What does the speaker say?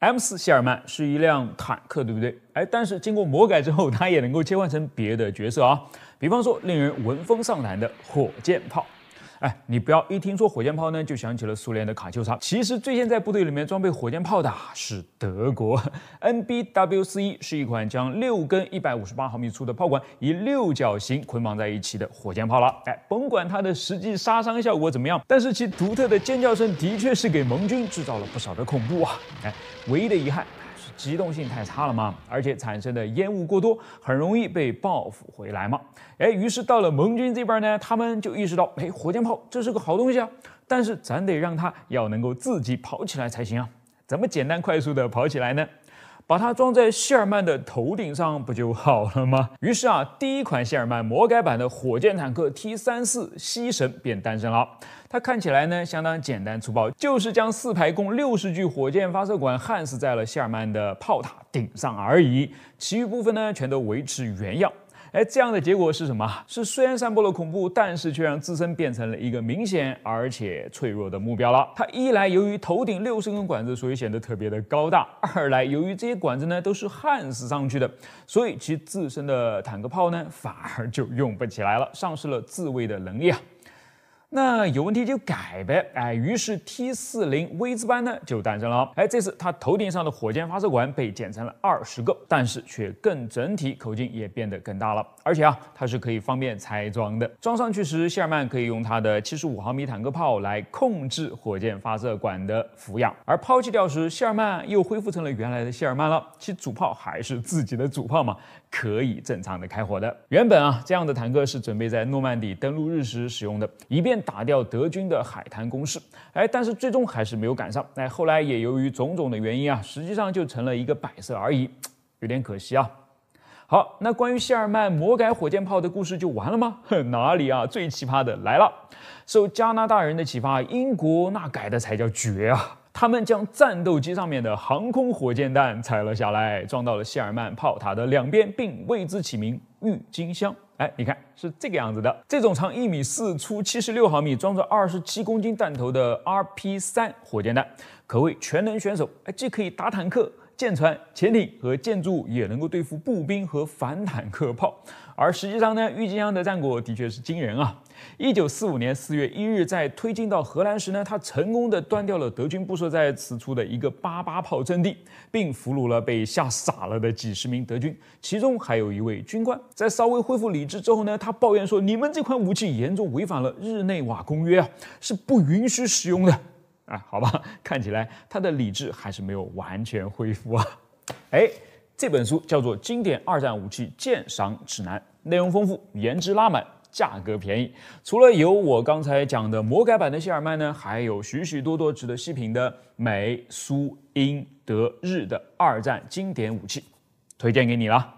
M 四谢尔曼是一辆坦克，对不对？哎，但是经过魔改之后，它也能够切换成别的角色啊，比方说令人闻风丧胆的火箭炮。哎，你不要一听说火箭炮呢，就想起了苏联的卡秋莎。其实最先在部队里面装备火箭炮的是德国，N B W 四一是一款将六根一百五十八毫米粗的炮管以六角形捆绑在一起的火箭炮了。哎，甭管它的实际杀伤效果怎么样，但是其独特的尖叫声的确是给盟军制造了不少的恐怖啊！哎，唯一的遗憾。机动性太差了吗？而且产生的烟雾过多，很容易被报复回来嘛。哎，于是到了盟军这边呢，他们就意识到，哎，火箭炮这是个好东西啊，但是咱得让它要能够自己跑起来才行啊。怎么简单快速的跑起来呢？把它装在谢尔曼的头顶上不就好了吗？于是啊，第一款谢尔曼魔改版的火箭坦克 T 三四西神便诞生了。它看起来呢相当简单粗暴，就是将四排共六十具火箭发射管焊死在了谢尔曼的炮塔顶上而已，其余部分呢全都维持原样。哎，这样的结果是什么？是虽然散播了恐怖，但是却让自身变成了一个明显而且脆弱的目标了。它一来由于头顶六十根管子，所以显得特别的高大；二来由于这些管子呢都是焊死上去的，所以其自身的坦克炮呢反而就用不起来了，丧失了自卫的能力啊。那有问题就改呗，哎，于是 T 四零 V 字班呢就诞生了。哎，这次它头顶上的火箭发射管被剪成了二十个，但是却更整体，口径也变得更大了。而且啊，它是可以方便拆装的。装上去时，谢尔曼可以用它的七十五毫米坦克炮来控制火箭发射管的俯仰；而抛弃掉时，谢尔曼又恢复成了原来的谢尔曼了。其主炮还是自己的主炮嘛，可以正常的开火的。原本啊，这样的坦克是准备在诺曼底登陆日时使用的，以便。打掉德军的海滩攻势，哎，但是最终还是没有赶上。哎，后来也由于种种的原因啊，实际上就成了一个摆设而已，有点可惜啊。好，那关于谢尔曼魔改火箭炮的故事就完了吗？哼，哪里啊，最奇葩的来了！受加拿大人的启发，英国那改的才叫绝啊！他们将战斗机上面的航空火箭弹拆了下来，装到了谢尔曼炮塔的两边，并为之起名“郁金香”。哎，你看是这个样子的，这种长一米四、粗七十六毫米、装着二十七公斤弹头的 RP 三火箭弹，可谓全能选手。哎，既可以打坦克。舰船、潜艇和建筑物也能够对付步兵和反坦克炮，而实际上呢，郁金香的战果的确是惊人啊！一九四五年四月一日，在推进到荷兰时呢，他成功的端掉了德军部署在此处的一个八八炮阵地，并俘虏了被吓傻了的几十名德军，其中还有一位军官，在稍微恢复理智之后呢，他抱怨说：“你们这款武器严重违反了日内瓦公约啊，是不允许使用的。”啊，好吧，看起来他的理智还是没有完全恢复啊。哎，这本书叫做《经典二战武器鉴赏指南》，内容丰富，颜值拉满，价格便宜。除了有我刚才讲的魔改版的谢尔曼呢，还有许许多多值得细品的美、苏、英、德、日的二战经典武器，推荐给你了。